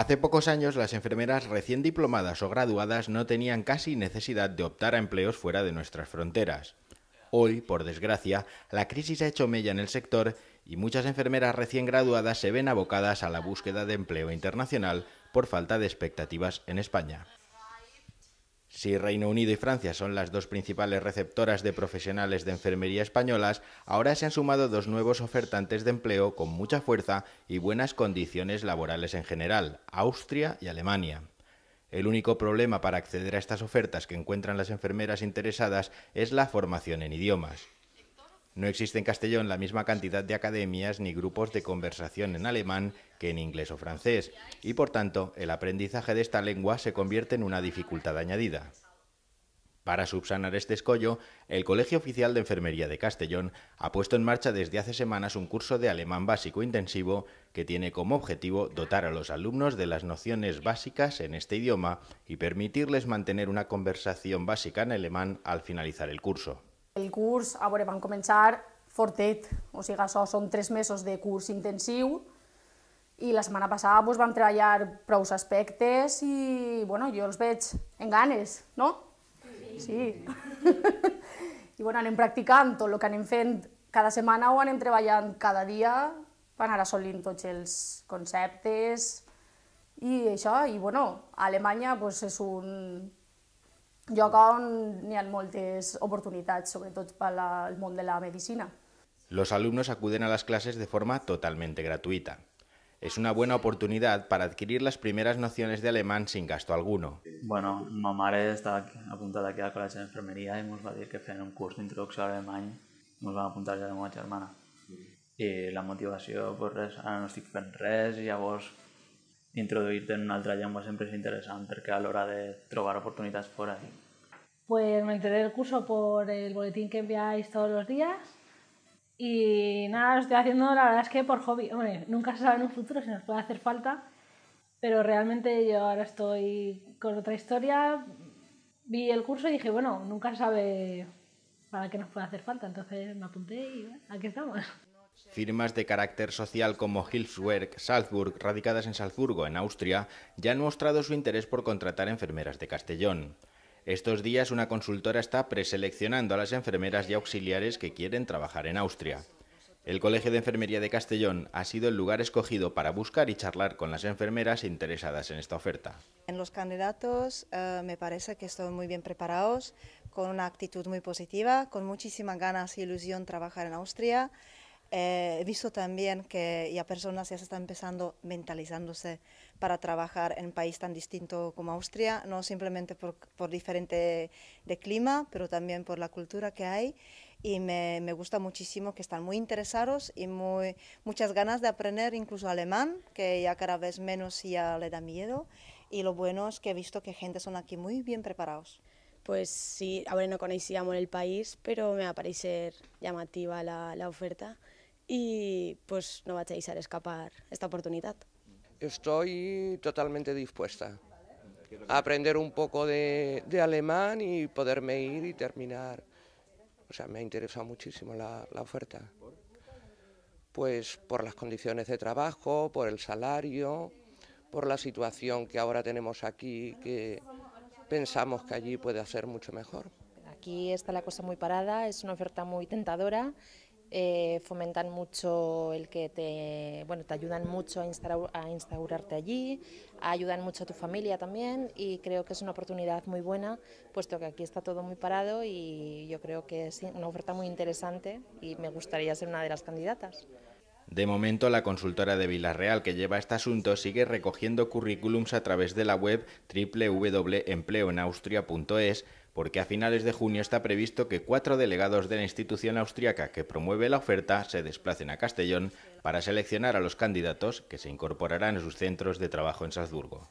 Hace pocos años las enfermeras recién diplomadas o graduadas no tenían casi necesidad de optar a empleos fuera de nuestras fronteras. Hoy, por desgracia, la crisis ha hecho mella en el sector y muchas enfermeras recién graduadas se ven abocadas a la búsqueda de empleo internacional por falta de expectativas en España. Si Reino Unido y Francia son las dos principales receptoras de profesionales de enfermería españolas, ahora se han sumado dos nuevos ofertantes de empleo con mucha fuerza y buenas condiciones laborales en general, Austria y Alemania. El único problema para acceder a estas ofertas que encuentran las enfermeras interesadas es la formación en idiomas. No existe en Castellón la misma cantidad de academias ni grupos de conversación en alemán que en inglés o francés, y por tanto el aprendizaje de esta lengua se convierte en una dificultad añadida. Para subsanar este escollo, el Colegio Oficial de Enfermería de Castellón ha puesto en marcha desde hace semanas un curso de alemán básico intensivo que tiene como objetivo dotar a los alumnos de las nociones básicas en este idioma y permitirles mantener una conversación básica en alemán al finalizar el curso. El curs, a veure, vam començar fortet, o sigui, això són tres mesos de curs intensiu, i la setmana passada doncs, vam treballar prou aspectes i bueno, jo els veig en ganes, no? Sí. sí. I bueno, anem practicant tot el que anem fent cada setmana o anem treballant cada dia per anar assolint tots els conceptes i això. I bueno, a Alemanya pues, doncs, és un lloc on hi ha moltes oportunitats, sobretot pel món de la medicina. Los alumnos acuden a las clases de forma totalmente gratuita. Es una buena oportunidad para adquirir las primeras nociones de alemán sin gasto alguno. Bueno, mi madre està apuntada aquí al de enfermería i nos va dir que fent un curs d'introducció a alemany nos van apuntar ja la mi germana. Y la motivació, pues res, ahora no estoy fent res i llavors introduirte en un llengua siempre es interesante que a la hora de trobar por ahí. Pues me enteré del curso por el boletín que enviáis todos los días y nada, lo estoy haciendo la verdad es que por hobby. Hombre, nunca se sabe en un futuro si nos puede hacer falta, pero realmente yo ahora estoy con otra historia. Vi el curso y dije, bueno, nunca se sabe para qué nos puede hacer falta, entonces me apunté y aquí estamos. Firmas de carácter social como Hilfswerk Salzburg, radicadas en Salzburgo, en Austria, ya han mostrado su interés por contratar enfermeras de Castellón. Estos días una consultora está preseleccionando a las enfermeras y auxiliares que quieren trabajar en Austria. El Colegio de Enfermería de Castellón ha sido el lugar escogido para buscar y charlar con las enfermeras interesadas en esta oferta. En los candidatos eh, me parece que están muy bien preparados, con una actitud muy positiva, con muchísimas ganas y e ilusión trabajar en Austria. Eh, he visto también que ya personas ya se están empezando mentalizándose para trabajar en un país tan distinto como Austria, no simplemente por, diferente de clima, pero también por la cultura que hay. Y me, gusta muchísimo que están muy interesados y muy, muchas ganas de aprender incluso alemán, que ya cada vez menos ya le da miedo. Y lo bueno es que he visto que gente son aquí muy bien preparados. Pues sí, ahora no conocíamos el país, pero me parece llamativa la oferta y pues no vais a escapar esta oportunidad. Estoy totalmente dispuesta a aprender un poco de, alemán y poderme ir y terminar. O sea, me ha interesado muchísimo la, la oferta. Pues por las condiciones de trabajo, por el salario, por la situación que ahora tenemos aquí, que pensamos que allí puede hacer mucho mejor. Aquí está la cosa muy parada, es una oferta muy tentadora eh, fomentan mucho el que te, bueno, te ayudan mucho a, a instaurarte allí, ayudan mucho a tu familia también y creo que es una oportunidad muy buena, puesto que aquí está todo muy parado y yo creo que es una oferta muy interesante y me gustaría ser una de las candidatas. De momento, la consultora de Villarreal que lleva este asunto sigue recogiendo currículums a través de la web www.empleoenaustria.es porque a finales de junio está previsto que cuatro delegados de la institución austriaca que promueve la oferta se desplacen a Castellón para seleccionar a los candidatos que se incorporarán a sus centros de trabajo en Salzburgo.